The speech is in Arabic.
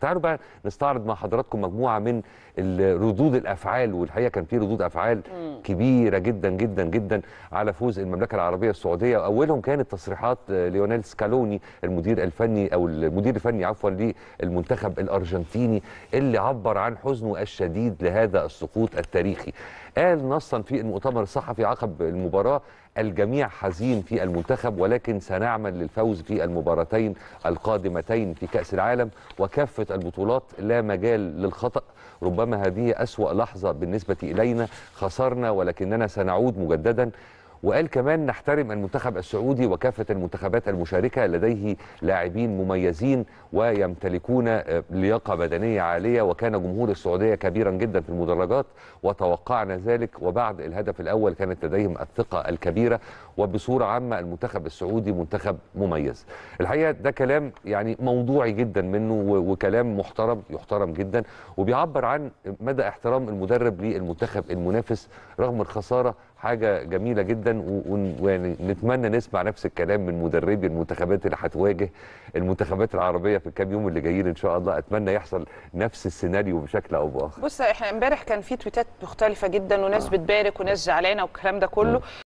تعالوا بقى نستعرض مع حضراتكم مجموعه من ردود الافعال والحقيقه كان في ردود افعال كبيره جدا جدا جدا على فوز المملكه العربيه السعوديه واولهم كانت تصريحات ليونيل سكالوني المدير الفني او المدير الفني عفوا للمنتخب الارجنتيني اللي عبر عن حزنه الشديد لهذا السقوط التاريخي قال نصا في المؤتمر الصحفي عقب المباراه الجميع حزين في المنتخب ولكن سنعمل للفوز في المباراتين القادمتين في كاس العالم وكافه البطولات لا مجال للخطأ ربما هذه أسوأ لحظة بالنسبة إلينا خسرنا ولكننا سنعود مجددا وقال كمان نحترم المنتخب السعودي وكافة المنتخبات المشاركة لديه لاعبين مميزين ويمتلكون آه، لياقة بدنية عالية وكان جمهور السعودية كبيرا جدا في المدرجات وتوقعنا ذلك وبعد الهدف الأول كانت لديهم الثقة الكبيرة وبصورة عامة المنتخب السعودي منتخب مميز الحقيقة ده كلام يعني موضوعي جدا منه وكلام محترم يحترم جدا وبيعبر عن مدى احترام المدرب للمنتخب المنافس رغم الخسارة حاجه جميله جدا ونتمنى نسمع نفس الكلام من مدربي المنتخبات اللي هتواجه المنتخبات العربيه في الكام يوم اللي جايين ان شاء الله اتمنى يحصل نفس السيناريو بشكل او باخر بص احنا امبارح كان في تويتات مختلفه جدا وناس آه. بتبارك وناس زعلانه والكلام ده كله آه.